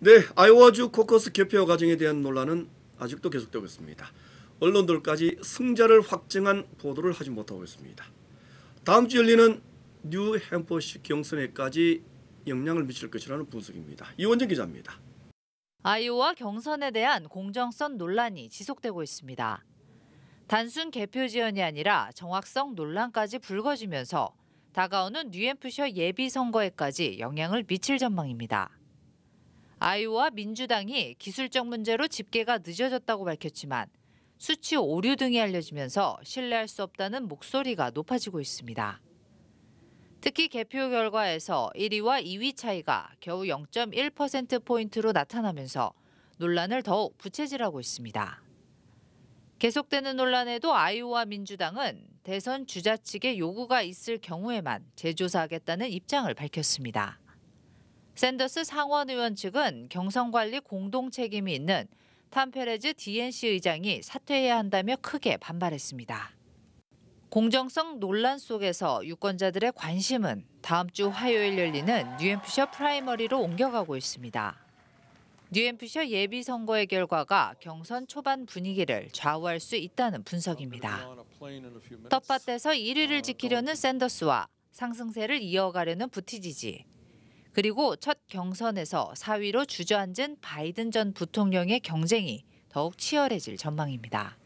네, 아이오와주 코커스 개표 과정에 대한 논란은 아직도 계속되고 있습니다. 언론들까지 승자를 확정한 보도를 하지 못하고 있습니다. 다음 주 열리는 뉴 햄퍼시 경선에까지 영향을 미칠 것이라는 분석입니다. 이원정 기자입니다. 아이오와 경선에 대한 공정성 논란이 지속되고 있습니다. 단순 개표 지연이 아니라 정확성 논란까지 불거지면서 다가오는 뉴햄프셔 예비 선거에까지 영향을 미칠 전망입니다. 아이오와 민주당이 기술적 문제로 집계가 늦어졌다고 밝혔지만 수치 오류 등이 알려지면서 신뢰할 수 없다는 목소리가 높아지고 있습니다. 특히 개표 결과에서 1위와 2위 차이가 겨우 0.1%포인트로 나타나면서 논란을 더욱 부채질하고 있습니다. 계속되는 논란에도 아이오와 민주당은 대선 주자 측의 요구가 있을 경우에만 재조사하겠다는 입장을 밝혔습니다. 샌더스 상원 의원 측은 경선관리 공동 책임이 있는 탐페레즈 DNC 의장이 사퇴해야 한다며 크게 반발했습니다. 공정성 논란 속에서 유권자들의 관심은 다음 주 화요일 열리는 뉴햄프셔 프라이머리로 옮겨가고 있습니다. 뉴햄프셔 예비 선거의 결과가 경선 초반 분위기를 좌우할 수 있다는 분석입니다. 떡밭에서 1위를 지키려는 샌더스와 상승세를 이어가려는 부티지지, 그리고 첫 경선에서 4위로 주저앉은 바이든 전 부통령의 경쟁이 더욱 치열해질 전망입니다.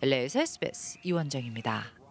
LA에서 SBS 이원정입니다.